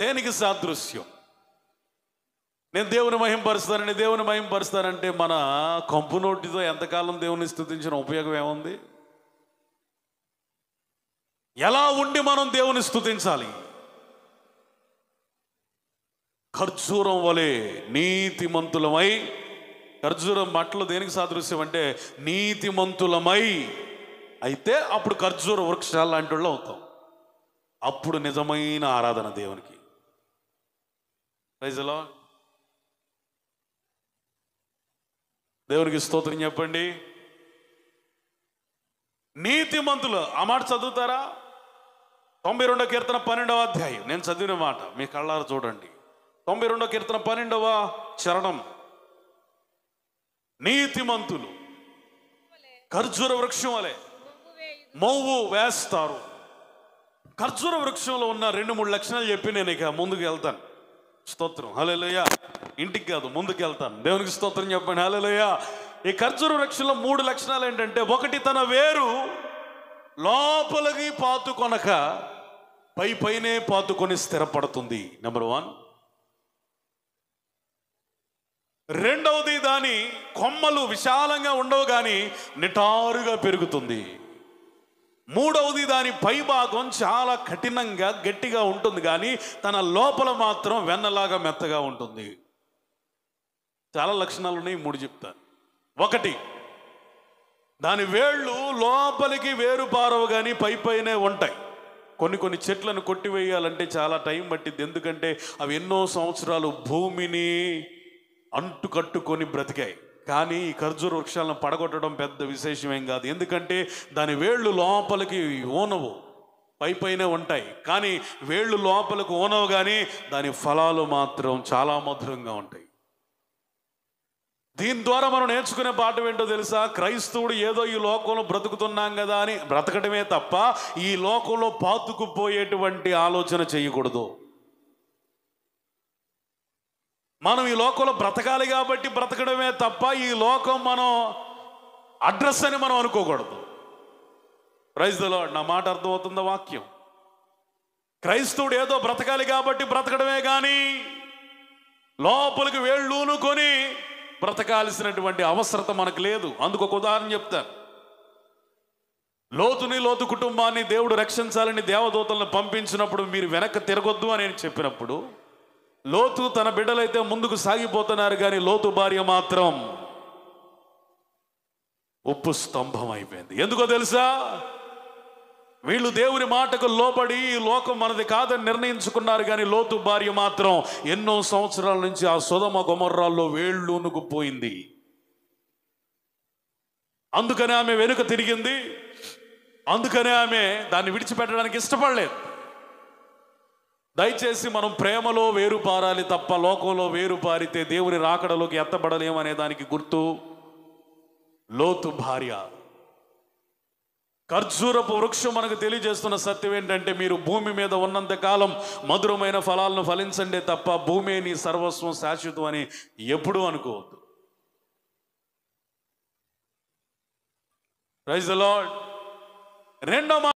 దేనికి సాదృశ్యం నేను దేవుని మహింపరుస్తానని దేవుని మహింపరుస్తానంటే మన కంపు నోటితో ఎంతకాలం దేవుని స్థుతించిన ఉపయోగం ఏముంది ఎలా ఉండి మనం దేవుని స్థుతించాలి ఖర్జూరం వలె నీతిమంతులమై ఖర్జూరం మట్లు దేనికి సాదృశ్యం అంటే నీతిమంతులమై అయితే అప్పుడు ఖర్జూర వృక్షాలు లాంటి అవుతాం అప్పుడు నిజమైన ఆరాధన దేవునికి ప్రజలో దేవునికి స్తోత్రం చెప్పండి నీతిమంతులు ఆ మాట చదువుతారా తొంభై రెండో కీర్తన పన్నెండవ అధ్యాయం నేను చదివిన మాట మీ కళ్ళారు చూడండి తొంభై రెండో కీర్తన పన్నెండవ చరణం నీతిమంతులు ఖర్జూర వృక్షం వలె మౌవు వేస్తారు ఖర్జూర వృక్షంలో ఉన్న రెండు మూడు లక్షణాలు చెప్పి నేను ఇక ముందుకు వెళ్తాను స్తోత్రం హలేలోయ ఇంటికి కాదు ముందుకు వెళ్తాను దేవునికి స్తోత్రం చెప్పండి హలేలోయ ఈ ఖర్జూర వృక్షంలో మూడు లక్షణాలు ఏంటంటే ఒకటి తన వేరు లోపలికి పాతుకొనక పై పైనే పాతుకొని స్థిరపడుతుంది నెంబర్ వన్ రెండవది దాని కొమ్మలు విశాలంగా ఉండవు కానీ నిటారుగా పెరుగుతుంది మూడవది దాని పైభాగం చాలా కఠినంగా గట్టిగా ఉంటుంది కానీ తన లోపల మాత్రం వెన్నలాగా మెత్తగా ఉంటుంది చాలా లక్షణాలు ఉన్నాయి మూడు చెప్తా ఒకటి దాని వేళ్ళు లోపలికి వేరు పారవు కానీ పై పైనే ఉంటాయి కొన్ని కొన్ని చెట్లను కొట్టివేయాలంటే చాలా టైం పట్టింది ఎందుకంటే అవి ఎన్నో సంవత్సరాలు భూమిని అంటుకట్టుకొని బ్రతికాయి కానీ ఈ ఖర్జూర వృక్షాలను పడగొట్టడం పెద్ద విశేషమేం కాదు ఎందుకంటే దాని వేళ్ళు లోపలికి ఓనవు పై పైన ఉంటాయి కానీ వేళ్ళు లోపలికి ఓనవు కానీ దాని ఫలాలు మాత్రం చాలా మధురంగా ఉంటాయి దీని ద్వారా మనం నేర్చుకునే పాఠం ఏంటో తెలుసా క్రైస్తవుడు ఏదో ఈ లోకంలో బ్రతుకుతున్నాం కదా అని బ్రతకడమే తప్ప ఈ లోకంలో పాతుకుపోయేటువంటి ఆలోచన చేయకూడదు మనం ఈ లోకంలో బ్రతకాలి కాబట్టి బ్రతకడమే తప్ప ఈ లోకం మనం అడ్రస్ అని మనం అనుకోకూడదు క్రైస్తులో నా మాట అర్థమవుతుందా వాక్యం క్రైస్తవుడు ఏదో బ్రతకాలి కాబట్టి బ్రతకడమే కానీ లోపలికి వేళ్ళూనుకొని బ్రతకాల్సినటువంటి అవసరత మనకు లేదు అందుకు ఒక ఉదాహరణ చెప్తాను లోతుని లోతు కుటుంబాన్ని దేవుడు రక్షించాలని దేవదూతలను పంపించినప్పుడు మీరు వెనక్కి తిరగొద్దు అని నేను చెప్పినప్పుడు లోతు తన బిడ్డలైతే ముందుకు సాగిపోతున్నారు కానీ లోతు భార్య మాత్రం ఉప్పు స్తంభం అయిపోయింది ఎందుకో తెలుసా వీళ్ళు దేవుని మాటకు లోపడి ఈ లోకం మనది కాదని నిర్ణయించుకున్నారు కానీ లోతు భార్య మాత్రం ఎన్నో సంవత్సరాల నుంచి ఆ సుధమ గుమర్రాల్లో వేళ్ళునుకుపోయింది అందుకనే ఆమె వెనుక తిరిగింది అందుకనే ఆమె దాన్ని విడిచిపెట్టడానికి ఇష్టపడలేదు దయచేసి మనం ప్రేమలో వేరు పారాలి తప్ప లోకంలో వేరు పారితే దేవుని రాకడలోకి ఎత్తబడలేమనే దానికి గుర్తు లోతు భార్య ఖర్జూరపు వృక్షం మనకు తెలియజేస్తున్న సత్యం ఏంటంటే మీరు భూమి మీద ఉన్నంతకాలం మధురమైన ఫలాలను ఫలించండి తప్ప భూమి నీ సర్వస్వం శాశ్వతం అని ఎప్పుడూ అనుకోవద్దు రైజ్ లాడ్ రెండో